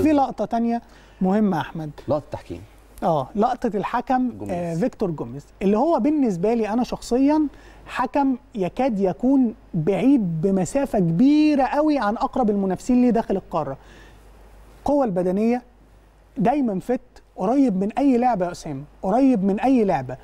بس في لقطه تانية مهمه احمد لقطه تحكيم اه لقطه الحكم جميز. آه فيكتور جوميز اللي هو بالنسبه لي انا شخصيا حكم يكاد يكون بعيد بمسافه كبيره قوي عن اقرب المنافسين ليه داخل القاره القوه البدنيه دايما فت قريب من اي لعبه يا اسامه قريب من اي لعبه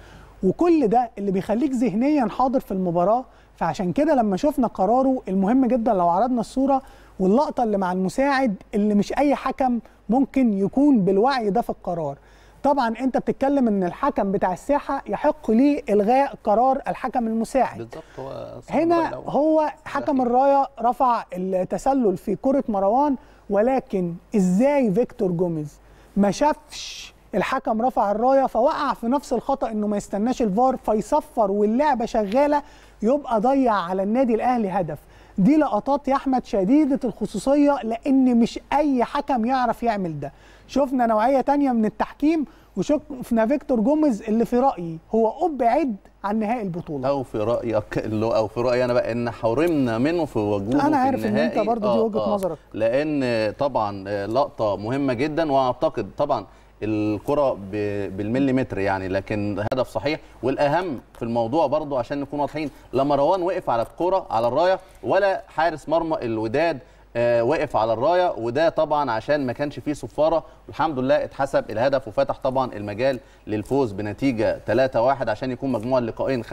وكل ده اللي بيخليك ذهنيا حاضر في المباراه فعشان كده لما شفنا قراره المهم جدا لو عرضنا الصوره واللقطه اللي مع المساعد اللي مش اي حكم ممكن يكون بالوعي ده في القرار طبعا انت بتتكلم ان الحكم بتاع الساحه يحق ليه الغاء قرار الحكم المساعد بالظبط هو هنا هو حكم الرايه رفع التسلل في كره مروان ولكن ازاي فيكتور جوميز ما شافش الحكم رفع الرايه فوقع في نفس الخطا انه ما يستناش الفار فيصفر واللعبه شغاله يبقى ضيع على النادي الاهلي هدف دي لقطات يا احمد شديده الخصوصيه لان مش اي حكم يعرف يعمل ده شفنا نوعيه تانية من التحكيم وشفنا فيكتور جوميز اللي في رايي هو ابعد عن نهائي البطوله او في رايك اللي او في رايي انا بقى ان حرمنا منه في وجوده انا عارف ان انت برضه دي آه، وجهه آه نظرك لان طبعا لقطه مهمه جدا واعتقد طبعا الكره بالمليمتر يعني لكن هدف صحيح والاهم في الموضوع برضو عشان نكون واضحين لا مروان وقف على الكره على الرايه ولا حارس مرمى الوداد آه، واقف على الرايه وده طبعا عشان ما كانش فيه صفاره والحمد لله اتحسب الهدف وفتح طبعا المجال للفوز بنتيجه 3-1 عشان يكون مجموع اللقاءين 5-1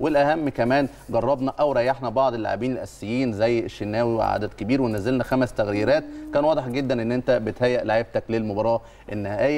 والاهم كمان جربنا او ريحنا بعض اللاعبين الاساسيين زي الشناوي وعدد كبير ونزلنا خمس تغييرات كان واضح جدا ان انت بتهيئ لعيبتك للمباراه النهائيه